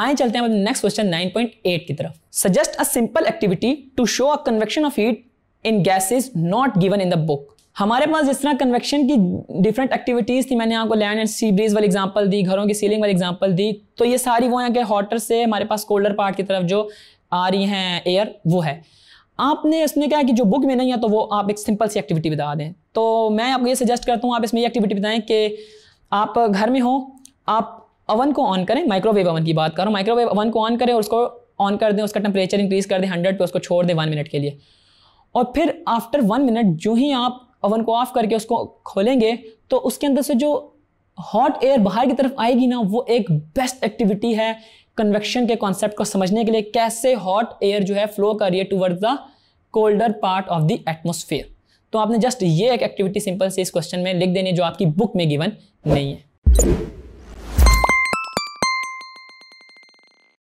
आए चलते हैं नेक्स्ट क्वेश्चन 9.8 की तरफ suggest a simple activity to show a convection of heat in gases not given in the book हमारे पास जिस तरह कन्वेक्शन की डिफरेंट एक्टिविटीज़ थी मैंने आपको लैंड एंड सी ब्रीज वाली एग्जांपल दी घरों की सीलिंग वाली एग्जांपल दी तो ये सारी वो यहाँ के हॉटर से हमारे पास कोल्डर पार्ट की तरफ जो आ रही हैं एयर वो है आपने इसमें क्या है कि जो बुक में नहीं है तो वो आप एक सिंपल सी एक्टिविटी बता दें तो मैं आपको ये सजेस्ट करता हूँ आप इसमें ये एक्टिविटी बताएं कि आप घर में हो आप अवन को ऑन करें माइक्रोवेव अवन की बात करो माइक्रोवेव अवन को ऑन करें और उसको ऑन कर दें उसका टेम्परेचर इंक्रीज़ कर दें हंड्रेड पे उसको छोड़ दें वन मिनट के लिए और फिर आफ्टर वन मिनट जो ही आप ओवन को ऑफ करके उसको खोलेंगे तो उसके अंदर से जो हॉट एयर बाहर की तरफ आएगी ना वो एक बेस्ट एक्टिविटी है कन्वेक्शन के कॉन्सेप्ट को समझने के लिए कैसे हॉट एयर जो है फ्लो कर रही है toward the colder part of the atmosphere तो आपने जस्ट ये एक एक्टिविटी सिंपल से इस क्वेश्चन में लिख देनी जो आपकी बुक में गिवन नहीं है